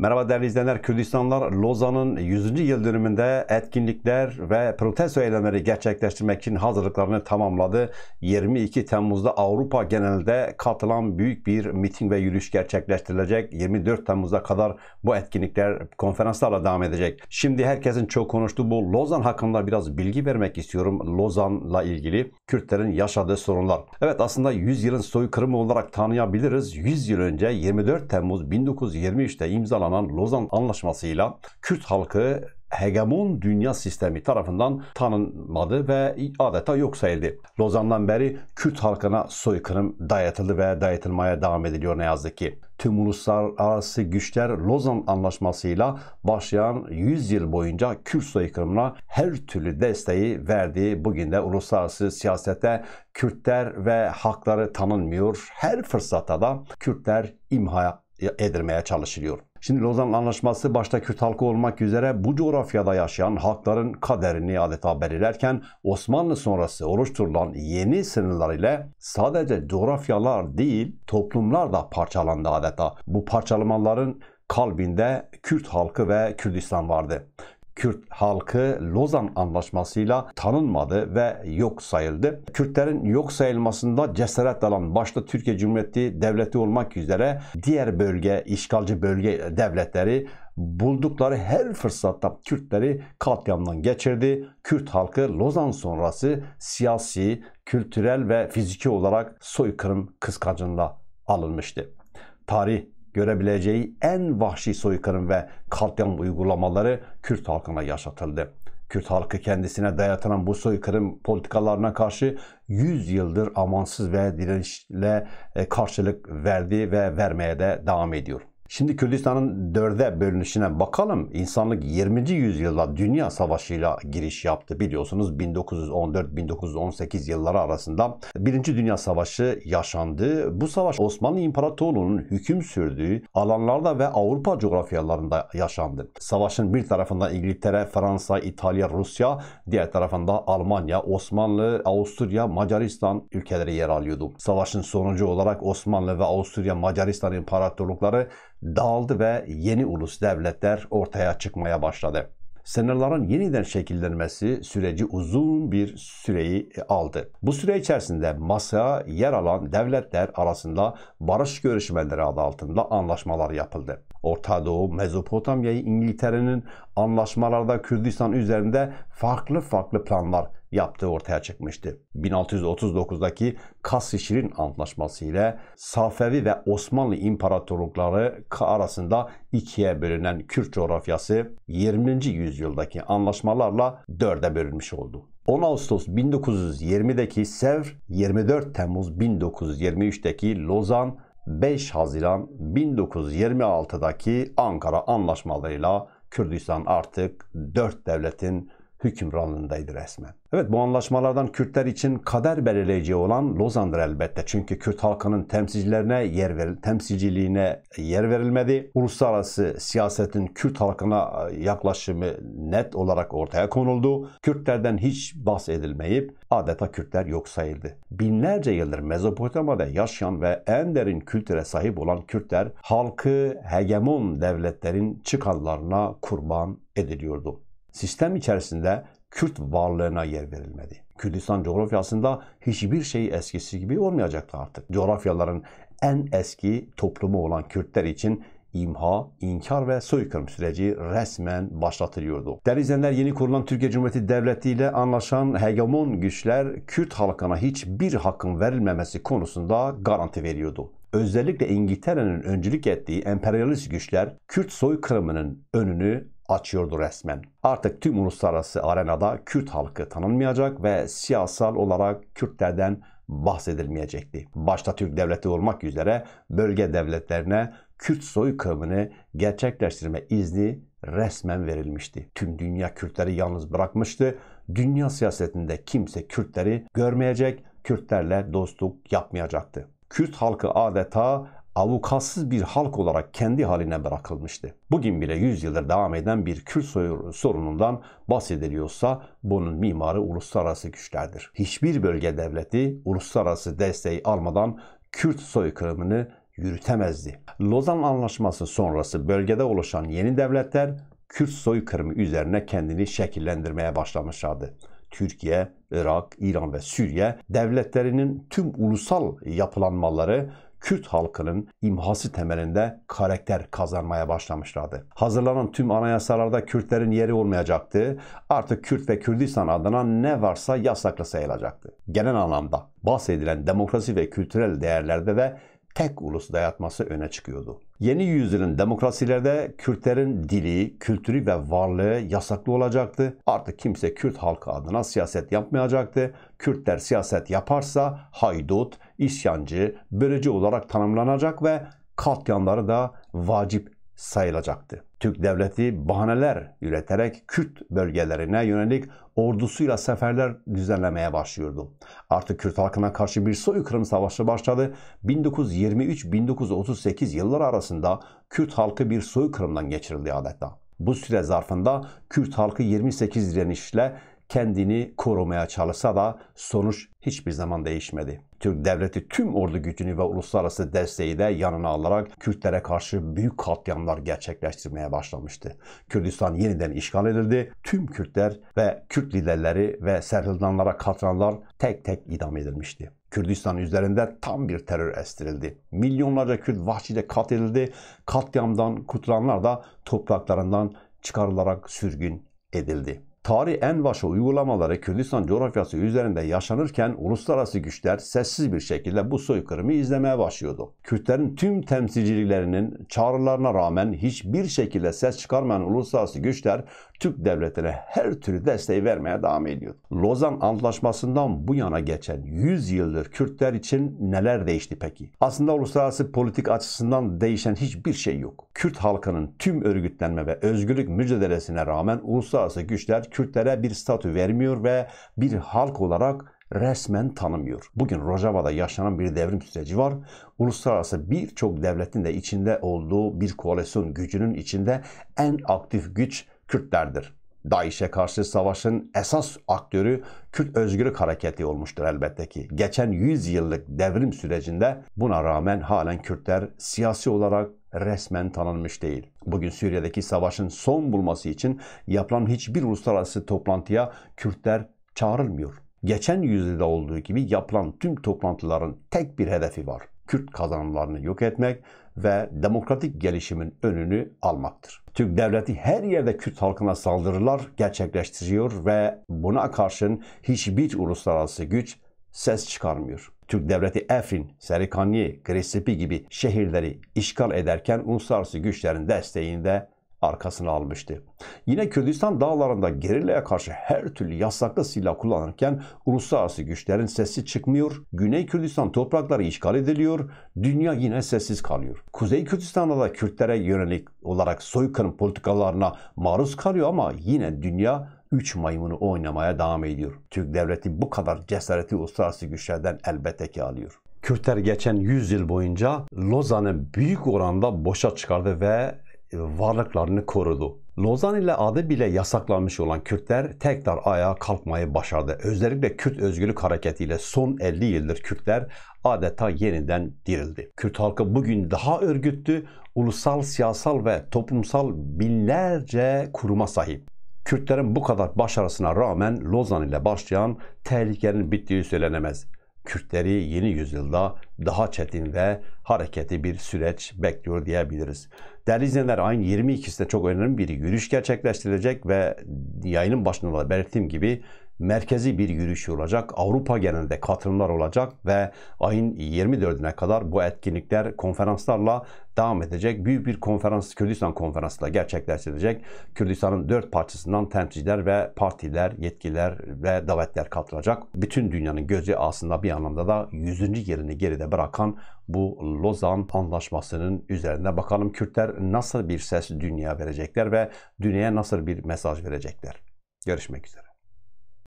Merhaba değerli izleyenler, Kürdistanlar Lozan'ın 100. yıl dönümünde etkinlikler ve protesto eylemleri gerçekleştirmek için hazırlıklarını tamamladı. 22 Temmuz'da Avrupa genelinde katılan büyük bir miting ve yürüyüş gerçekleştirilecek. 24 Temmuz'a kadar bu etkinlikler konferanslarla devam edecek. Şimdi herkesin çok konuştuğu bu Lozan hakkında biraz bilgi vermek istiyorum. Lozan'la ilgili Kürtlerin yaşadığı sorunlar. Evet aslında 100 yılın soykırımı olarak tanıyabiliriz. 100 yıl önce 24 Temmuz 1923'te imzalanan imzalanan Lozan Anlaşması'yla Kürt halkı hegemon dünya sistemi tarafından tanınmadı ve adeta yok sayıldı. Lozan'dan beri Kürt halkına soykırım dayatıldı ve dayatılmaya devam ediliyor ne yazık ki. Tüm uluslararası güçler Lozan Anlaşması'yla başlayan 100 yıl boyunca Kürt soykırımına her türlü desteği verdiği bugün de uluslararası siyasette Kürtler ve hakları tanınmıyor. Her fırsatta da Kürtler imha Edirmeye çalışılıyor. Şimdi Lozan Anlaşması başta Kürt halkı olmak üzere bu coğrafyada yaşayan halkların kaderini adeta belirlerken Osmanlı sonrası oluşturulan yeni sınırlar ile sadece coğrafyalar değil toplumlar da parçalandı adeta. Bu parçalamaların kalbinde Kürt halkı ve Kürdistan vardı. Kürt halkı Lozan Anlaşması'yla tanınmadı ve yok sayıldı. Kürtlerin yok sayılmasında cesaret alan başta Türkiye Cumhuriyeti Devleti olmak üzere diğer bölge, işgalci bölge devletleri buldukları her fırsatta Kürtleri katliamdan geçirdi. Kürt halkı Lozan sonrası siyasi, kültürel ve fiziki olarak soykırım kıskancında alınmıştı. Tarih görebileceği en vahşi soykırım ve katliam uygulamaları Kürt halkına yaşatıldı. Kürt halkı kendisine dayatılan bu soykırım politikalarına karşı 100 yıldır amansız ve dirençle e, karşılık verdi ve vermeye de devam ediyor. Şimdi Kürdistan'ın dörde bölünüşüne bakalım. İnsanlık 20. yüzyılda dünya savaşıyla giriş yaptı. Biliyorsunuz 1914-1918 yılları arasında Birinci Dünya Savaşı yaşandı. Bu savaş Osmanlı İmparatorluğu'nun hüküm sürdüğü alanlarda ve Avrupa coğrafyalarında yaşandı. Savaşın bir tarafında İngiltere, Fransa, İtalya, Rusya, diğer tarafında Almanya, Osmanlı, Avusturya, Macaristan ülkeleri yer alıyordu. Savaşın sonucu olarak Osmanlı ve Avusturya Macaristan İmparatorlukları dağıldı ve yeni ulus devletler ortaya çıkmaya başladı. Sınırların yeniden şekillenmesi süreci uzun bir süreyi e, aldı. Bu süre içerisinde masaya yer alan devletler arasında barış görüşmeleri adı altında anlaşmalar yapıldı. Orta Doğu, Mezopotamya'yı İngiltere'nin anlaşmalarda Kürdistan üzerinde farklı farklı planlar yaptığı ortaya çıkmıştı. 1639'daki kassi Anlaşması ile Safevi ve Osmanlı İmparatorlukları arasında ikiye bölünen Kürt coğrafyası 20. yüzyıldaki anlaşmalarla dörde bölünmüş oldu. 10 Ağustos 1920'deki Sevr, 24 Temmuz 1923'teki Lozan, 5 Haziran 1926'daki Ankara anlaşmalarıyla Kürdistan artık dört devletin hükümranlığındaydı resmen. Evet bu anlaşmalardan Kürtler için kader belirleyici olan Lozan'dır elbette. Çünkü Kürt halkının temsilcilerine yer ver, temsilciliğine yer verilmedi. Uluslararası siyasetin Kürt halkına e, yaklaşımı net olarak ortaya konuldu. Kürtlerden hiç bahsedilmeyip adeta Kürtler yok sayıldı. Binlerce yıldır Mezopotamya'da yaşayan ve en derin kültüre sahip olan Kürtler halkı hegemon devletlerin çıkarlarına kurban ediliyordu. Sistem içerisinde Kürt varlığına yer verilmedi. Kürdistan coğrafyasında hiçbir şey eskisi gibi olmayacaktı artık. Coğrafyaların en eski toplumu olan Kürtler için imha, inkar ve soykırım süreci resmen başlatılıyordu. Değerli yeni kurulan Türkiye Cumhuriyeti Devleti ile anlaşan hegemon güçler Kürt halkına hiçbir hakkın verilmemesi konusunda garanti veriyordu. Özellikle İngiltere'nin öncülük ettiği emperyalist güçler Kürt soykırımının önünü açıyordu resmen. Artık tüm uluslararası arenada Kürt halkı tanınmayacak ve siyasal olarak Kürtlerden bahsedilmeyecekti. Başta Türk devleti olmak üzere bölge devletlerine Kürt soykırımını gerçekleştirme izni resmen verilmişti. Tüm dünya Kürtleri yalnız bırakmıştı. Dünya siyasetinde kimse Kürtleri görmeyecek, Kürtlerle dostluk yapmayacaktı. Kürt halkı adeta avukatsız bir halk olarak kendi haline bırakılmıştı. Bugün bile yüzyıldır devam eden bir Kürt sorunundan bahsediliyorsa bunun mimarı uluslararası güçlerdir. Hiçbir bölge devleti uluslararası desteği almadan Kürt soykırımını yürütemezdi. Lozan Anlaşması sonrası bölgede oluşan yeni devletler Kürt soykırımı üzerine kendini şekillendirmeye başlamışlardı. Türkiye, Irak, İran ve Suriye devletlerinin tüm ulusal yapılanmaları Kürt halkının imhası temelinde karakter kazanmaya başlamışlardı. Hazırlanan tüm anayasalarda Kürtlerin yeri olmayacaktı. Artık Kürt ve Kürdistan adına ne varsa yasaklı sayılacaktı. Genel anlamda bahsedilen demokrasi ve kültürel değerlerde de tek ulus dayatması öne çıkıyordu. Yeni yüzyılın demokrasilerde Kürtlerin dili, kültürü ve varlığı yasaklı olacaktı. Artık kimse Kürt halkı adına siyaset yapmayacaktı. Kürtler siyaset yaparsa haydut, isyancı, bölücü olarak tanımlanacak ve katliamları da vacip sayılacaktı. Türk devleti bahaneler üreterek Kürt bölgelerine yönelik ordusuyla seferler düzenlemeye başlıyordu. Artık Kürt halkına karşı bir soykırım savaşı başladı. 1923-1938 yılları arasında Kürt halkı bir soykırımdan geçirildi adeta. Bu süre zarfında Kürt halkı 28 direnişle kendini korumaya çalışsa da sonuç hiçbir zaman değişmedi. Türk devleti tüm ordu gücünü ve uluslararası desteği de yanına alarak Kürtlere karşı büyük katliamlar gerçekleştirmeye başlamıştı. Kürdistan yeniden işgal edildi. Tüm Kürtler ve Kürt liderleri ve serhildanlara katılanlar tek tek idam edilmişti. Kürdistan üzerinde tam bir terör estirildi. Milyonlarca Kürt vahşice katledildi. Katliamdan kurtulanlar da topraklarından çıkarılarak sürgün edildi tarih en başı uygulamaları Kürdistan coğrafyası üzerinde yaşanırken uluslararası güçler sessiz bir şekilde bu soykırımı izlemeye başlıyordu. Kürtlerin tüm temsilciliklerinin çağrılarına rağmen hiçbir şekilde ses çıkarmayan uluslararası güçler Türk devletine her türlü desteği vermeye devam ediyor. Lozan Antlaşması'ndan bu yana geçen 100 yıldır Kürtler için neler değişti peki? Aslında uluslararası politik açısından değişen hiçbir şey yok. Kürt halkının tüm örgütlenme ve özgürlük mücadelesine rağmen uluslararası güçler Kürtlere bir statü vermiyor ve bir halk olarak resmen tanımıyor. Bugün Rojava'da yaşanan bir devrim süreci var. Uluslararası birçok devletin de içinde olduğu bir koalisyon gücünün içinde en aktif güç Kürtlerdir. DAEŞ'e karşı savaşın esas aktörü Kürt Özgürlük Hareketi olmuştur elbette ki. Geçen 100 yıllık devrim sürecinde buna rağmen halen Kürtler siyasi olarak resmen tanınmış değil. Bugün Suriye'deki savaşın son bulması için yapılan hiçbir uluslararası toplantıya Kürtler çağrılmıyor. Geçen yüzyılda olduğu gibi yapılan tüm toplantıların tek bir hedefi var. Kürt kazanımlarını yok etmek ve demokratik gelişimin önünü almaktır. Türk devleti her yerde Kürt halkına saldırılar gerçekleştiriyor ve buna karşın hiçbir uluslararası güç ses çıkarmıyor. Türk devleti Efrin, Serikaniye, Gresipi gibi şehirleri işgal ederken uluslararası güçlerin desteğinde Arkasını almıştı. Yine Kürdistan dağlarında gerillaya karşı her türlü yasaklı silah kullanırken uluslararası güçlerin sesi çıkmıyor, Güney Kürdistan toprakları işgal ediliyor, dünya yine sessiz kalıyor. Kuzey Kürdistan'da da Kürtlere yönelik olarak soykırım politikalarına maruz kalıyor ama yine dünya 3 maymunu oynamaya devam ediyor. Türk devleti bu kadar cesareti uluslararası güçlerden elbette ki alıyor. Kürtler geçen 100 yıl boyunca Lozan'ı büyük oranda boşa çıkardı ve e, varlıklarını korudu. Lozan ile adı bile yasaklanmış olan Kürtler tekrar ayağa kalkmayı başardı. Özellikle Kürt özgürlük hareketiyle son 50 yıldır Kürtler adeta yeniden dirildi. Kürt halkı bugün daha örgütlü, ulusal, siyasal ve toplumsal binlerce kuruma sahip. Kürtlerin bu kadar başarısına rağmen Lozan ile başlayan tehlikenin bittiği söylenemez. Kürtleri yeni yüzyılda daha çetin ve hareketli bir süreç bekliyor diyebiliriz. Değerli izleyenler ayın 22'sinde çok önemli bir yürüyüş gerçekleştirilecek ve yayının başında da belirttiğim gibi merkezi bir yürüyüş olacak. Avrupa genelinde katılımlar olacak ve ayın 24'üne kadar bu etkinlikler konferanslarla devam edecek. Büyük bir konferans Kürdistan konferansı da gerçekleştirecek. Kürdistan'ın dört parçasından temsilciler ve partiler, yetkililer ve davetler katılacak. Bütün dünyanın gözü aslında bir anlamda da 100. yerini geride bırakan bu Lozan Anlaşması'nın üzerinde bakalım Kürtler nasıl bir ses dünyaya verecekler ve dünyaya nasıl bir mesaj verecekler. Görüşmek üzere.